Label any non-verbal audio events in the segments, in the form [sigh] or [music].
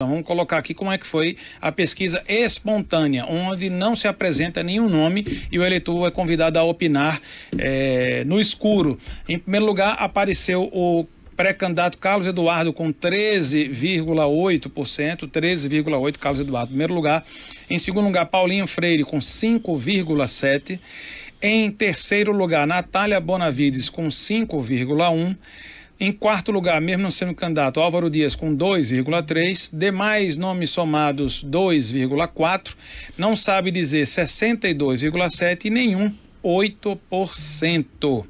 Então, vamos colocar aqui como é que foi a pesquisa espontânea, onde não se apresenta nenhum nome e o eleitor é convidado a opinar é, no escuro. Em primeiro lugar, apareceu o pré-candidato Carlos Eduardo com 13,8%, 13,8% Carlos Eduardo em primeiro lugar. Em segundo lugar, Paulinho Freire com 5,7%. Em terceiro lugar, Natália Bonavides com 5,1%. Em quarto lugar, mesmo não sendo candidato, Álvaro Dias com 2,3, demais nomes somados 2,4, não sabe dizer 62,7 e nenhum 8%.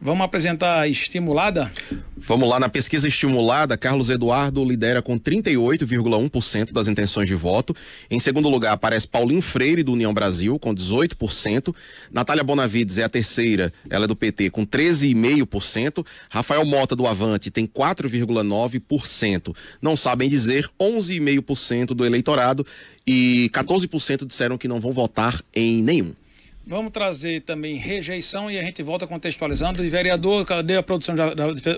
Vamos apresentar a estimulada? Vamos lá, na pesquisa estimulada, Carlos Eduardo lidera com 38,1% das intenções de voto. Em segundo lugar, aparece Paulinho Freire, do União Brasil, com 18%. Natália Bonavides é a terceira, ela é do PT, com 13,5%. Rafael Mota, do Avante, tem 4,9%. Não sabem dizer 11,5% do eleitorado e 14% disseram que não vão votar em nenhum. Vamos trazer também rejeição e a gente volta contextualizando. E vereador, cadê a produção? da,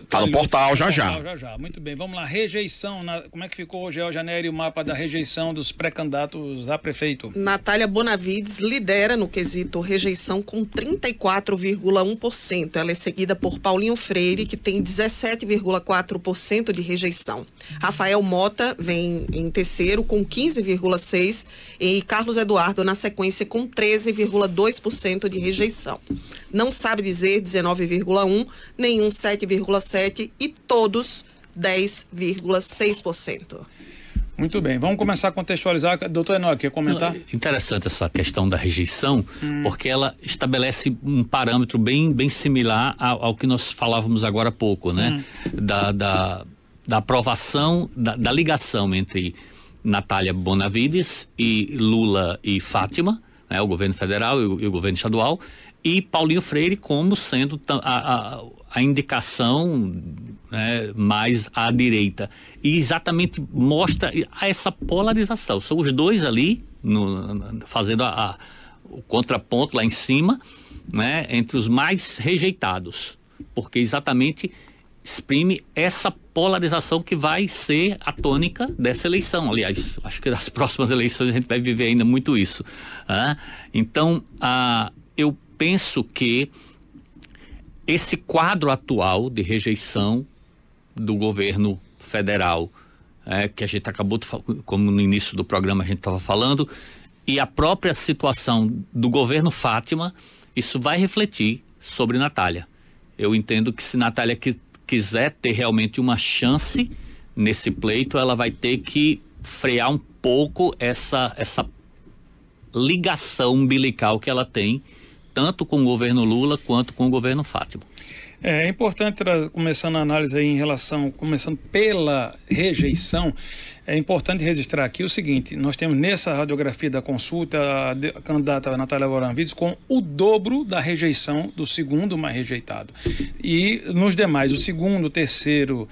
tá no portal, já já. Portal, já já. Muito bem, vamos lá. Rejeição, na, como é que ficou hoje, ao janeiro, o mapa da rejeição dos pré-candidatos a prefeito? Natália Bonavides lidera no quesito rejeição com 34,1%. Ela é seguida por Paulinho Freire, que tem 17,4% de rejeição. Rafael Mota vem em terceiro com 15,6% e Carlos Eduardo na sequência com 13,2%. 10% de rejeição. Não sabe dizer 19,1%, nenhum 7,7% e todos 10,6%. Muito bem, vamos começar a contextualizar. Doutor Enoque, quer comentar? É interessante essa questão da rejeição, hum. porque ela estabelece um parâmetro bem, bem similar ao, ao que nós falávamos agora há pouco, né? Hum. Da, da, da, aprovação, da, da ligação entre Natália Bonavides e Lula e Fátima né, o governo federal e o, e o, governo estadual, e Paulinho Freire como sendo a, a, a indicação né, mais à direita. E exatamente mostra essa polarização. São os dois ali no, fazendo a, a, o contraponto lá em cima, né, entre os mais rejeitados. Porque exatamente exprime essa polarização que vai ser a tônica dessa eleição. Aliás, acho que nas [laughs] próximas eleições a gente vai viver ainda muito isso. Tá? Então, ah, eu penso que esse quadro atual de rejeição do governo federal, é, que a gente acabou, de, como no início do programa a gente estava falando, e a própria situação do governo Fátima, isso vai refletir sobre Natália. Eu entendo que se Natália que quiser ter realmente uma chance nesse pleito, ela vai ter que frear um pouco essa, essa ligação umbilical que ela tem, tanto com o governo Lula quanto com o governo Fátima. É, é importante, começando a análise aí em relação, começando pela rejeição, é importante registrar aqui o seguinte: nós temos nessa radiografia da consulta a candidata Natália Boranvides com o dobro da rejeição do segundo mais rejeitado. E nos demais, o segundo, o terceiro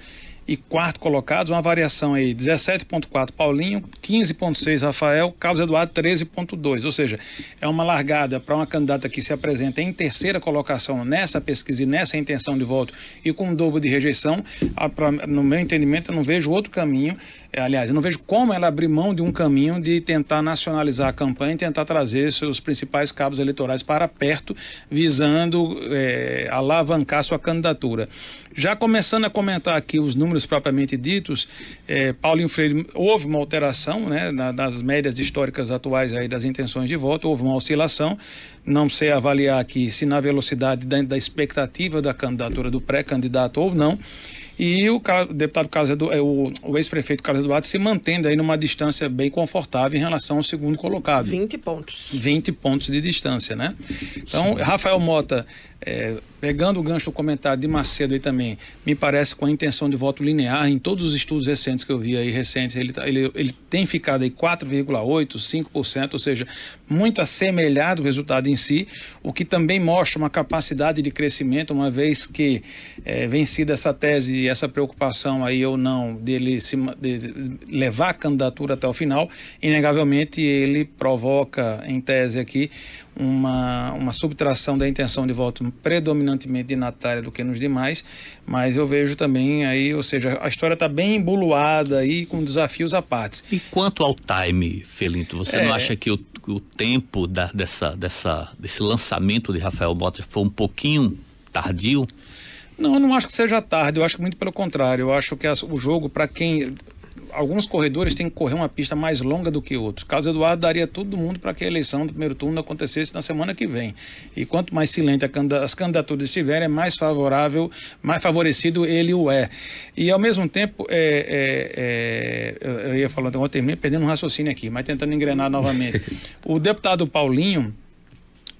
e quarto colocados, uma variação aí 17.4 Paulinho, 15.6 Rafael, Carlos Eduardo 13.2, ou seja, é uma largada para uma candidata que se apresenta em terceira colocação nessa pesquisa e nessa intenção de voto e com um dobro de rejeição, a, ah, pra, no meu entendimento eu não vejo outro caminho é, aliás, eu não vejo como ela abrir mão de um caminho de tentar nacionalizar a campanha e tentar trazer seus principais cabos eleitorais para perto, visando é, alavancar sua candidatura. Já começando a comentar aqui os números propriamente ditos, é, Paulinho Freire, houve uma alteração né, nas médias históricas atuais aí das intenções de voto, houve uma oscilação. Não sei avaliar aqui se na velocidade da expectativa da candidatura do pré-candidato ou não. E o deputado Carlos é, o, ex-prefeito Carlos Eduardo se mantendo aí numa distância bem confortável em relação ao segundo colocado. 20 pontos. 20 pontos de distância, né? Então, Rafael Mota é, Pegando o gancho do comentário de Macedo aí também, me parece com a intenção de voto linear, em todos os estudos recentes que eu vi aí, recentes, ele, tá, ele, ele tem ficado aí 4,8%, 5%, ou seja, muito assemelhado o resultado em si, o que também mostra uma capacidade de crescimento, uma vez que é, vencida essa tese e essa preocupação aí ou não dele se, de levar a candidatura até o final, inegavelmente ele provoca, em tese aqui, uma, uma subtração da intenção de voto predominantemente de Natália do que nos demais, mas eu vejo também aí, ou seja, a história está bem emboluada aí com desafios à parte. E quanto ao time, Felinto, você é... não acha que o, o tempo da, dessa, dessa, desse lançamento de Rafael Mota foi um pouquinho tardio? Não, eu não acho que seja tarde, eu acho muito pelo contrário. Eu acho que as, o jogo, para quem alguns corredores têm que correr uma pista mais longa do que outros. Carlos Eduardo daria todo mundo para que a eleição do primeiro turno acontecesse na semana que vem. E quanto mais silente candid as candidaturas estiverem, é mais favorável, mais favorecido ele o é. E ao mesmo tempo, é, é, é, eu ia falando, eu terminei perdendo um raciocínio aqui, mas tentando engrenar novamente. [laughs] o deputado Paulinho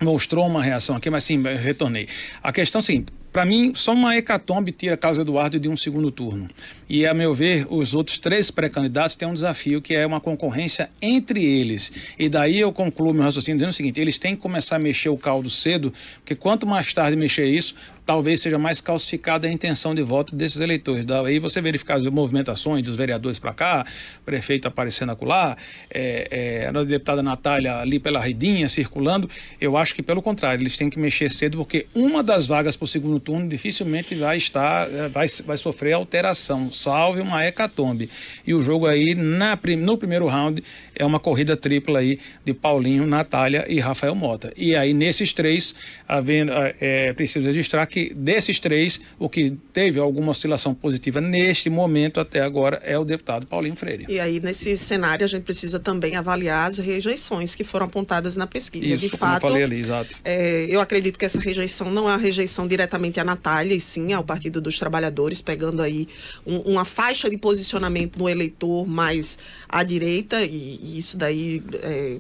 mostrou uma reação aqui, mas sim, retornei. A questão é a seguinte, para mim, só uma hecatombe tira Carlos Eduardo de um segundo turno. E, a meu ver, os outros três pré-candidatos têm um desafio que é uma concorrência entre eles. E daí eu concluo meu raciocínio dizendo o seguinte: eles têm que começar a mexer o caldo cedo, porque quanto mais tarde mexer isso, talvez seja mais calcificada a intenção de voto desses eleitores. Daí você verificar as movimentações dos vereadores para cá, prefeito aparecendo acolá, é, é, a deputada Natália ali pela redinha circulando. Eu acho que, pelo contrário, eles têm que mexer cedo, porque uma das vagas para o segundo turno dificilmente vai estar, é, vai, vai sofrer alteração, salve uma hecatombe. E o jogo aí, na, no primeiro round, é uma corrida tripla aí de Paulinho, Natália e Rafael Mota. E aí, nesses três, havendo, é, é preciso registrar que que desses três, o que teve alguma oscilação positiva neste momento até agora é o deputado Paulinho Freire. E aí, nesse cenário, a gente precisa também avaliar as rejeições que foram apontadas na pesquisa. Isso, de fato, eu falei ali, exato. É, eu acredito que essa rejeição não é a rejeição diretamente à Natália, e sim ao Partido dos Trabalhadores, pegando aí um, uma faixa de posicionamento no eleitor mais à direita, e, e isso daí. É,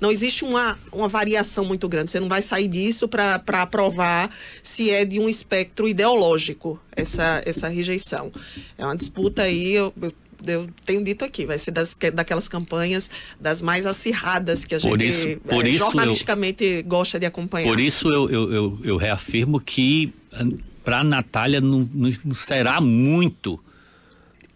não existe uma, uma variação muito grande. Você não vai sair disso para aprovar se é de um espectro ideológico essa, essa rejeição. É uma disputa aí, eu, eu eu tenho dito aqui, vai ser das, daquelas campanhas das mais acirradas que a gente isso, é, por é, isso jornalisticamente eu, gosta de acompanhar. Por isso eu, eu, eu, eu reafirmo que para a Natália não, não, será muito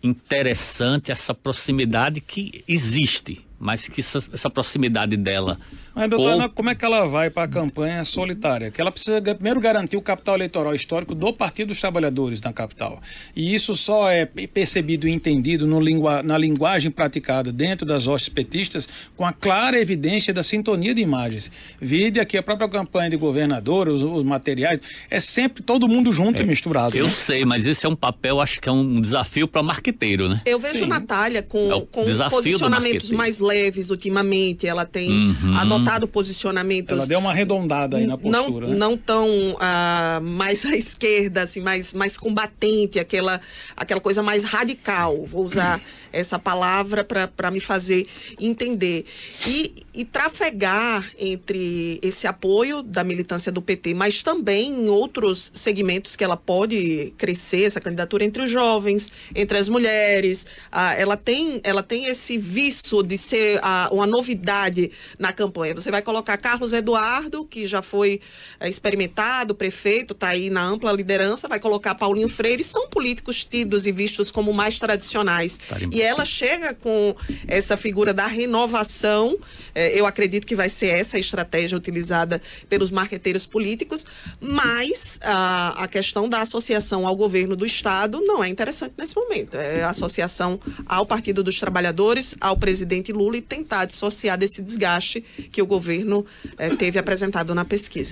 interessante essa proximidade que existe mas que essa, essa proximidade dela. Mas, doutora, com... como é que ela vai para a campanha solitária? Que ela precisa primeiro garantir o capital eleitoral histórico do Partido dos Trabalhadores na capital. E isso só é percebido e entendido na linguagem praticada dentro das hostes petistas com a clara evidência da sintonia de imagens. Vide aqui a própria campanha de governador, os, os materiais, é sempre todo mundo junto é, e misturado. Eu né? sei, mas esse é um papel, acho que é um desafio para marqueteiro, né? Eu vejo Sim. Natália com, é com posicionamentos mais leves ultimamente, ela tem uhum. adotado posicionamentos. Ela deu uma arredondada aí na postura. Não, né? não tão ah, mais à esquerda, assim, mais, mais combatente, aquela, aquela coisa mais radical, vou usar essa palavra para me fazer entender. E, e trafegar entre esse apoio da militância do PT, mas também em outros segmentos que ela pode crescer, essa candidatura entre os jovens, entre as mulheres. Ah, ela, tem, ela tem esse vício de ser ah, uma novidade na campanha. Você vai colocar Carlos Eduardo, que já foi ah, experimentado, prefeito, está aí na ampla liderança, vai colocar Paulinho Freire, são políticos tidos e vistos como mais tradicionais. Tá e ela chega com essa figura da renovação. É, eu acredito que vai ser essa a estratégia utilizada pelos marqueteiros políticos, mas a, a questão da associação ao governo do Estado não é interessante nesse momento. É associação ao Partido dos Trabalhadores, ao presidente Lula e tentar dissociar desse desgaste que o governo é, teve apresentado na pesquisa.